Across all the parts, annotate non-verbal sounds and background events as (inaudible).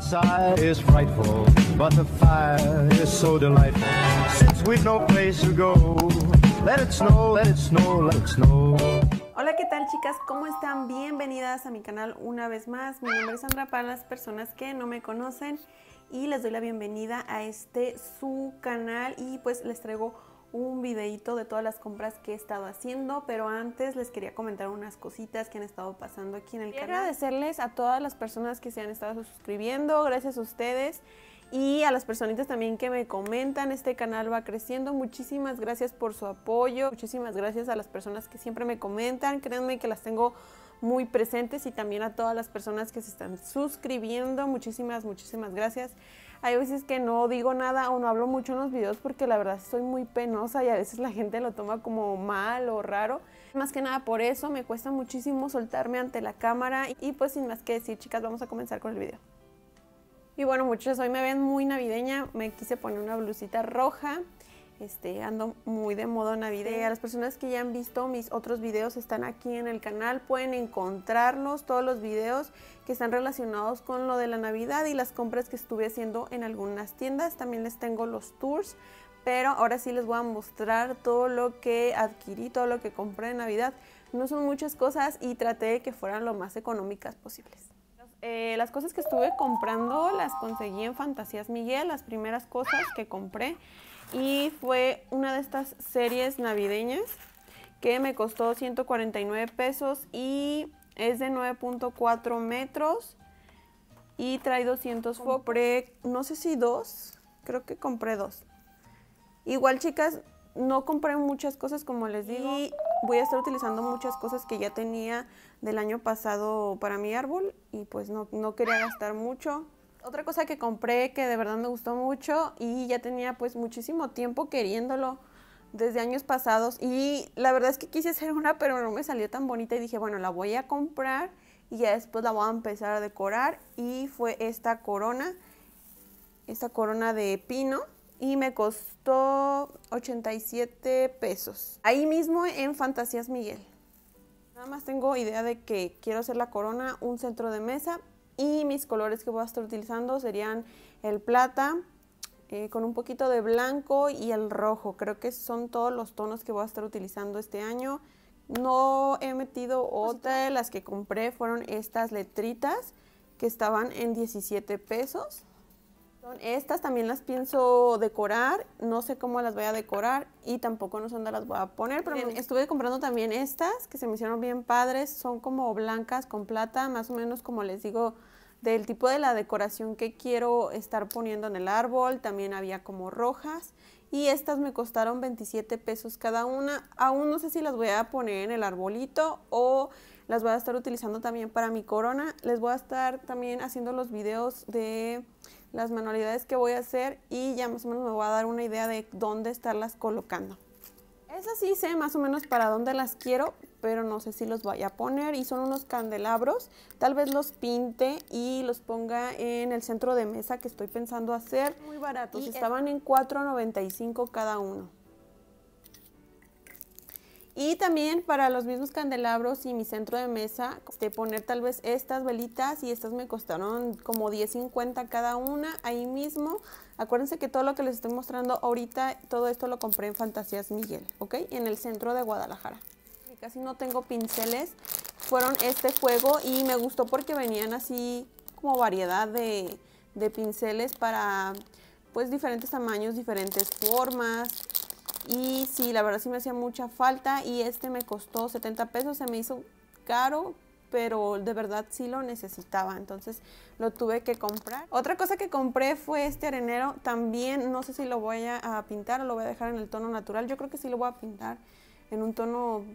Hola, ¿qué tal chicas? ¿Cómo están? Bienvenidas a mi canal una vez más. Mi nombre es Sandra para las personas que no me conocen y les doy la bienvenida a este su canal y pues les traigo un videito de todas las compras que he estado haciendo, pero antes les quería comentar unas cositas que han estado pasando aquí en el Quiero agradecerles a todas las personas que se han estado suscribiendo, gracias a ustedes y a las personitas también que me comentan, este canal va creciendo, muchísimas gracias por su apoyo, muchísimas gracias a las personas que siempre me comentan, créanme que las tengo muy presentes y también a todas las personas que se están suscribiendo, muchísimas, muchísimas gracias. Hay veces que no digo nada o no hablo mucho en los videos porque la verdad soy muy penosa y a veces la gente lo toma como mal o raro. Más que nada por eso me cuesta muchísimo soltarme ante la cámara y pues sin más que decir chicas vamos a comenzar con el video. Y bueno muchachos, hoy me ven muy navideña, me quise poner una blusita roja este, ando muy de modo A Las personas que ya han visto mis otros videos están aquí en el canal. Pueden encontrarlos, todos los videos que están relacionados con lo de la Navidad y las compras que estuve haciendo en algunas tiendas. También les tengo los tours. Pero ahora sí les voy a mostrar todo lo que adquirí, todo lo que compré en Navidad. No son muchas cosas y traté de que fueran lo más económicas posibles. Eh, las cosas que estuve comprando las conseguí en Fantasías Miguel, las primeras cosas que compré y fue una de estas series navideñas que me costó 149 pesos y es de 9.4 metros y trae 200 focos. pre, no sé si dos, creo que compré dos. Igual chicas, no compré muchas cosas como les digo voy a estar utilizando muchas cosas que ya tenía del año pasado para mi árbol y pues no, no quería gastar mucho. Otra cosa que compré que de verdad me gustó mucho y ya tenía pues muchísimo tiempo queriéndolo desde años pasados y la verdad es que quise hacer una pero no me salió tan bonita y dije bueno la voy a comprar y ya después la voy a empezar a decorar y fue esta corona, esta corona de pino y me costó 87 pesos. Ahí mismo en Fantasías Miguel. Nada más tengo idea de que quiero hacer la corona, un centro de mesa, y mis colores que voy a estar utilizando serían el plata eh, con un poquito de blanco y el rojo. Creo que son todos los tonos que voy a estar utilizando este año. No he metido pues otra de las que compré, fueron estas letritas que estaban en 17 pesos. estas también las pienso decorar, no sé cómo las voy a decorar y tampoco no sé dónde las voy a poner, pero estuve comprando también estas que se me hicieron bien padres, son como blancas con plata, más o menos como les digo, del tipo de la decoración que quiero estar poniendo en el árbol, también había como rojas y estas me costaron 27 pesos cada una. Aún no sé si las voy a poner en el arbolito o las voy a estar utilizando también para mi corona. Les voy a estar también haciendo los videos de las manualidades que voy a hacer y ya más o menos me voy a dar una idea de dónde estarlas colocando. Esas así, sé más o menos para dónde las quiero, pero no sé si los voy a poner y son unos candelabros. Tal vez los pinte y los ponga en el centro de mesa que estoy pensando hacer. Muy baratos, estaban en $4.95 cada uno. Y también para los mismos candelabros y mi centro de mesa, este, poner tal vez estas velitas y estas me costaron como $10.50 cada una ahí mismo. Acuérdense que todo lo que les estoy mostrando ahorita, todo esto lo compré en Fantasías Miguel, ¿ok? En el centro de Guadalajara casi no tengo pinceles fueron este juego y me gustó porque venían así como variedad de, pinceles para pues diferentes tamaños, diferentes formas. Y sí, la verdad sí me hacía mucha falta y este me costó 70 pesos, se me hizo caro, pero de verdad sí lo necesitaba, entonces lo tuve que comprar. Otra cosa que compré fue este arenero, también no sé si lo voy a, pintar o lo voy a dejar en el tono natural, yo creo que sí lo voy a pintar en un tono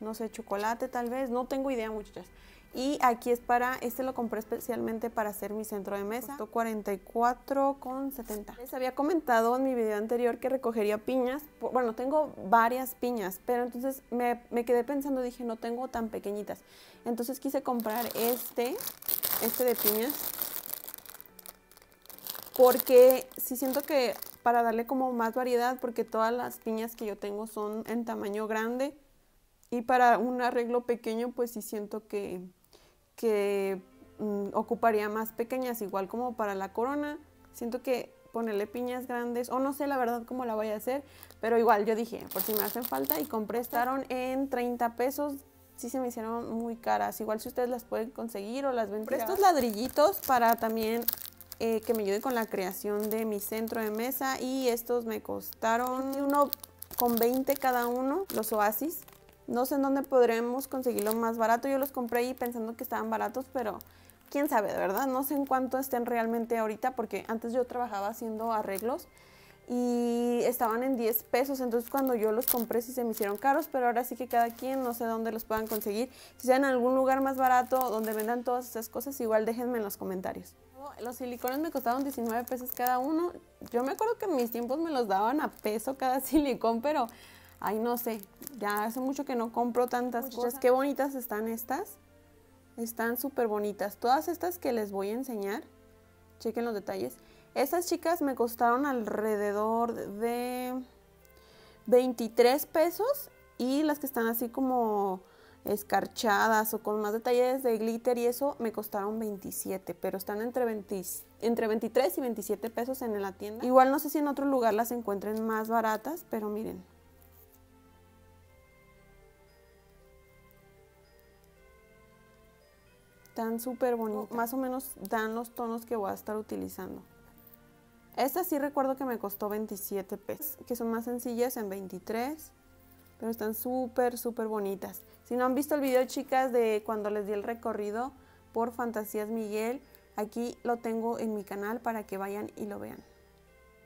no sé, chocolate tal vez, no tengo idea muchachas. Y aquí es para, este lo compré especialmente para hacer mi centro de mesa. Costó 44,70. Les había comentado en mi video anterior que recogería piñas. Bueno, tengo varias piñas, pero entonces me, me quedé pensando, dije, no tengo tan pequeñitas. Entonces quise comprar este, este de piñas. Porque sí siento que para darle como más variedad, porque todas las piñas que yo tengo son en tamaño grande. Y para un arreglo pequeño, pues sí siento que, mm, ocuparía más pequeñas, igual como para la corona. Siento que ponerle piñas grandes, o no sé la verdad cómo la voy a hacer, pero igual yo dije, por si me hacen falta, y compré, estaron en 30 pesos, sí se me hicieron muy caras. Igual si ustedes las pueden conseguir o las venden. Estos ladrillitos para también eh, que me ayude con la creación de mi centro de mesa y estos me costaron uno con 20 cada uno, los oasis. No sé en dónde podremos conseguirlo más barato. Yo los compré ahí pensando que estaban baratos, pero quién sabe, verdad. No sé en cuánto estén realmente ahorita, porque antes yo trabajaba haciendo arreglos y estaban en 10 pesos. Entonces cuando yo los compré sí se me hicieron caros, pero ahora sí que cada quien, no sé dónde los puedan conseguir. Si sea en algún lugar más barato donde vendan todas esas cosas, igual déjenme en los comentarios. Los silicones me costaron 19 pesos cada uno. Yo me acuerdo que en mis tiempos me los daban a peso cada (laughs) silicón, pero Ay, no sé, ya hace mucho que no compro tantas cosas. Qué bonitas están estas. Están súper bonitas. Todas estas que les voy a enseñar, chequen los detalles. Estas chicas me costaron alrededor de 23 pesos y las que están así como escarchadas o con más detalles de glitter y eso me costaron 27, pero están entre, 20, entre 23 y 27 pesos en la tienda. Igual no sé si en otro lugar las encuentren más baratas, pero miren, están súper bonitas. Más o menos dan los tonos que voy a estar utilizando. Esta sí recuerdo que me costó 27 pesos, que son más sencillas en 23, pero están súper, súper bonitas. Si no han visto el video, chicas, de cuando les di el recorrido por Fantasías Miguel, aquí lo tengo en mi canal para que vayan y lo vean.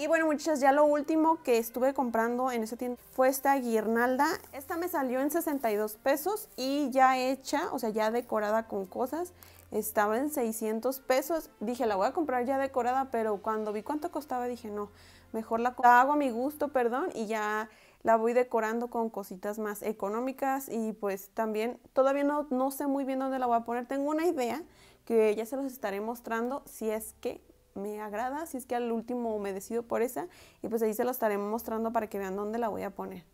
Y bueno muchachas, ya lo último que estuve comprando en ese tienda fue esta guirnalda. Esta me salió en 62 pesos y ya hecha, o sea ya decorada con cosas, estaba en 600 pesos. Dije, la voy a comprar ya decorada, pero cuando vi cuánto costaba dije, no, mejor la, hago a mi gusto, perdón, y ya la voy decorando con cositas más económicas y pues también todavía no, no sé muy bien dónde la voy a poner. Tengo una idea que ya se los estaré mostrando si es que me agrada, si es que al último me decido por esa y pues ahí se lo estaré mostrando para que vean dónde la voy a poner.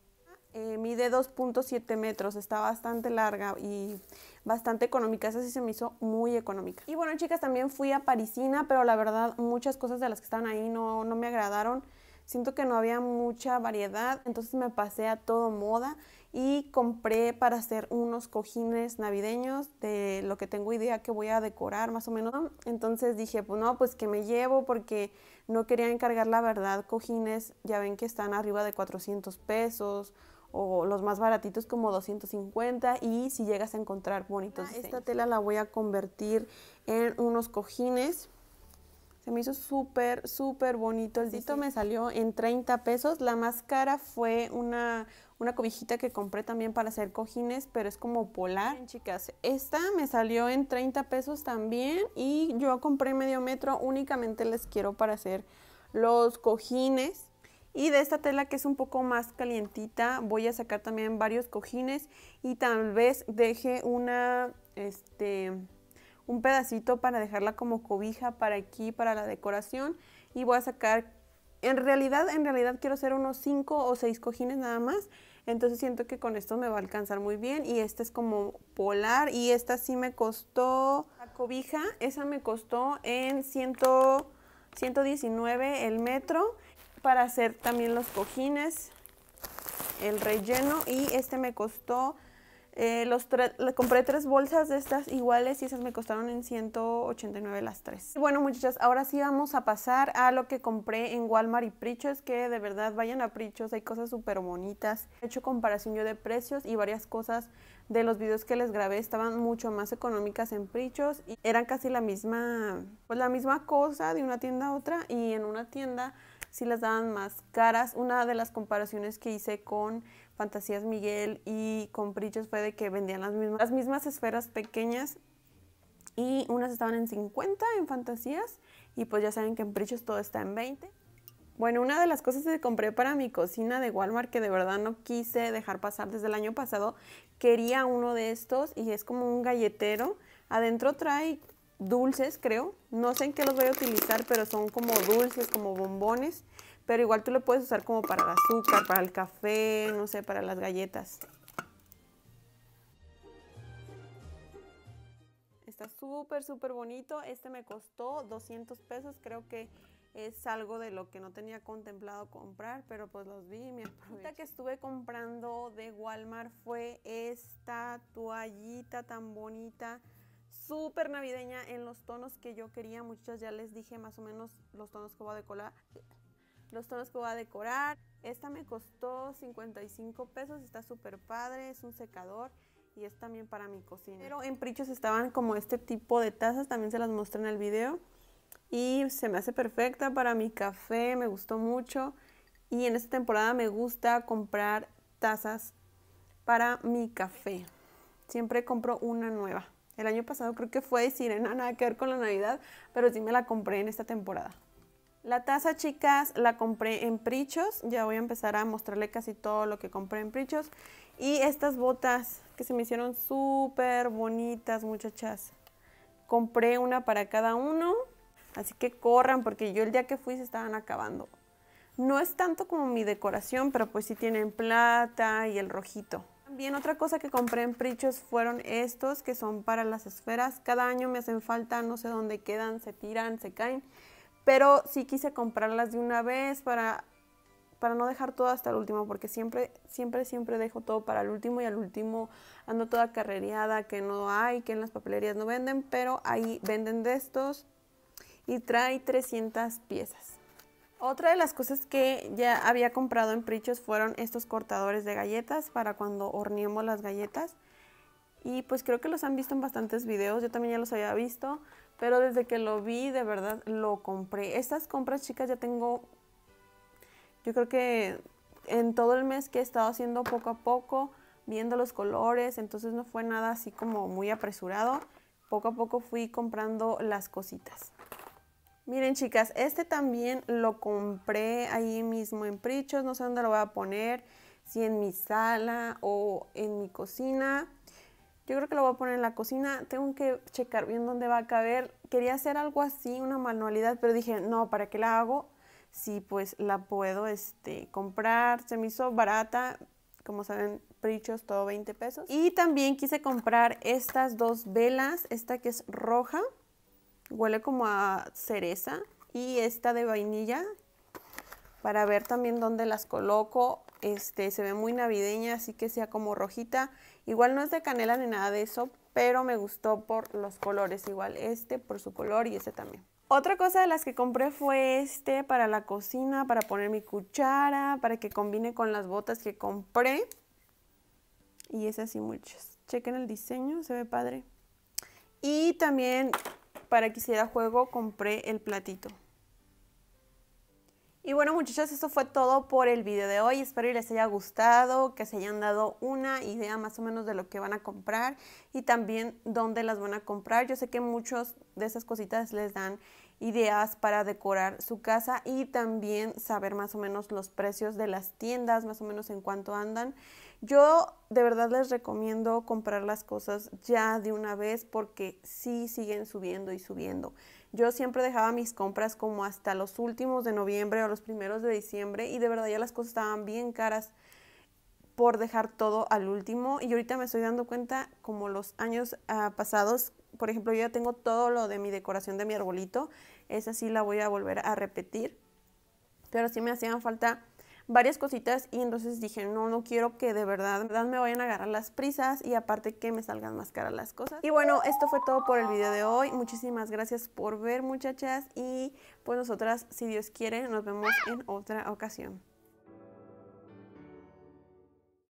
Eh, mide 2.7 metros, está bastante larga y bastante económica, esa sí se me hizo muy económica. Y bueno chicas, también fui a Parisina, pero la verdad muchas cosas de las que estaban ahí no, no me agradaron. Siento que no había mucha variedad, entonces me pasé a todo moda y compré para hacer unos cojines navideños de lo que tengo idea que voy a decorar más o menos. Entonces dije, pues no, pues que me llevo porque no quería encargar la verdad cojines, ya ven que están arriba de 400 pesos o los más baratitos como 250 y si llegas a encontrar bonitos. Ah, esta tela la voy a convertir en unos cojines. Se me hizo súper, súper bonito. El dito me salió en 30 pesos. La más cara fue una, una cobijita que compré también para hacer cojines, pero es como polar. chicas, esta me salió en 30 pesos también y yo compré medio metro, únicamente les quiero para hacer los cojines. Y de esta tela que es un poco más calientita, voy a sacar también varios cojines y tal vez deje una, este, un pedacito para dejarla como cobija para aquí, para la decoración. Y voy a sacar en realidad, en realidad quiero hacer unos 5 o 6 cojines nada más. Entonces siento que con esto me va a alcanzar muy bien. Y este es como polar. Y esta sí me costó... La cobija, esa me costó en 100, 119 el metro. Para hacer también los cojines, el relleno. Y este me costó eh, los le compré tres bolsas de estas iguales y esas me costaron en 189 las tres. Y bueno muchachas, ahora sí vamos a pasar a lo que compré en Walmart y Prichos, que de verdad vayan a Prichos, hay cosas súper bonitas. He hecho comparación yo de precios y varias cosas de los videos que les grabé estaban mucho más económicas en Prichos y eran casi la misma, pues la misma cosa de una tienda a otra y en una tienda si las daban más caras. Una de las comparaciones que hice con Fantasías Miguel y con Prichos fue de que vendían las mismas, las mismas esferas pequeñas y unas estaban en 50 en Fantasías y pues ya saben que en Prichos todo está en 20. Bueno, una de las cosas que compré para mi cocina de Walmart que de verdad no quise dejar pasar desde el año pasado, quería uno de estos y es como un galletero. Adentro trae dulces, creo. No sé en qué los voy a utilizar, pero son como dulces, como bombones. Pero igual tú lo puedes usar como para el azúcar, para el café, no sé, para las galletas. Está súper, súper bonito. Este me costó 200 pesos. Creo que es algo de lo que no tenía contemplado comprar, pero pues los vi y me que estuve comprando de Walmart fue esta toallita tan bonita súper navideña en los tonos que yo quería. Muchas ya les dije más o menos los tonos que voy a decorar. Los tonos que voy a decorar. Esta me costó 55 pesos, está súper padre, es un secador y es también para mi cocina. Pero en Prichos estaban como este tipo de tazas, también se las mostré en el video. Y se me hace perfecta para mi café, me gustó mucho. Y en esta temporada me gusta comprar tazas para mi café. Siempre compro una nueva. El año pasado creo que fue de sirena, nada que ver con la Navidad, pero sí me la compré en esta temporada. La taza, chicas, la compré en Prichos. Ya voy a empezar a mostrarle casi todo lo que compré en Prichos. Y estas botas que se me hicieron súper bonitas, muchachas. Compré una para cada uno. Así que corran, porque yo el día que fui se estaban acabando. No es tanto como mi decoración, pero pues sí tienen plata y el rojito. Bien, otra cosa que compré en Prichos fueron estos que son para las esferas. Cada año me hacen falta, no sé dónde quedan, se tiran, se caen. Pero sí quise comprarlas de una vez para, para no dejar todo hasta el último, porque siempre, siempre, siempre dejo todo para el último y al último ando toda carrereada, que no hay, que en las papelerías no venden, pero ahí venden de estos y trae 300 piezas. Otra de las cosas que ya había comprado en Prichos fueron estos cortadores de galletas para cuando horneemos las galletas. Y pues creo que los han visto en bastantes videos, yo también ya los había visto, pero desde que lo vi de verdad lo compré. Estas compras chicas ya tengo, yo creo que en todo el mes que he estado haciendo poco a poco, viendo los colores, entonces no fue nada así como muy apresurado. Poco a poco fui comprando las cositas. Miren chicas, este también lo compré ahí mismo en Prichos, no sé dónde lo voy a poner, si en mi sala o en mi cocina. Yo creo que lo voy a poner en la cocina, tengo que checar bien dónde va a caber. Quería hacer algo así, una manualidad, pero dije, no, ¿para qué la hago? Si sí, pues la puedo este, comprar, se me hizo barata, como saben, prichos, todo 20 pesos. Y también quise comprar estas dos velas, esta que es roja, Huele como a cereza. Y esta de vainilla para ver también dónde las coloco. Este, se ve muy navideña, así que sea como rojita. Igual no es de canela ni nada de eso, pero me gustó por los colores. Igual este por su color y este también. Otra cosa de las que compré fue este para la cocina, para poner mi cuchara, para que combine con las botas que compré. Y es así muchas. Chequen el diseño, se ve padre. Y también para que hiciera juego compré el platito. Y bueno muchachos, eso fue todo por el video de hoy. Espero que les haya gustado, que se hayan dado una idea más o menos de lo que van a comprar y también dónde las van a comprar. Yo sé que muchos de esas cositas les dan ideas para decorar su casa y también saber más o menos los precios de las tiendas, más o menos en cuánto andan. Yo de verdad les recomiendo comprar las cosas ya de una vez porque sí siguen subiendo y subiendo. Yo siempre dejaba mis compras como hasta los últimos de noviembre o los primeros de diciembre y de verdad ya las cosas estaban bien caras por dejar todo al último y ahorita me estoy dando cuenta como los años ah, pasados, por ejemplo, yo ya tengo todo lo de mi decoración de mi arbolito, esa sí la voy a volver a repetir, pero sí me hacían falta varias cositas y entonces dije, no, no quiero que de verdad, me vayan a agarrar las prisas y aparte que me salgan más caras las cosas. Y bueno, esto fue todo por el video de hoy. Muchísimas gracias por ver muchachas y pues nosotras, si Dios quiere, nos vemos en otra ocasión.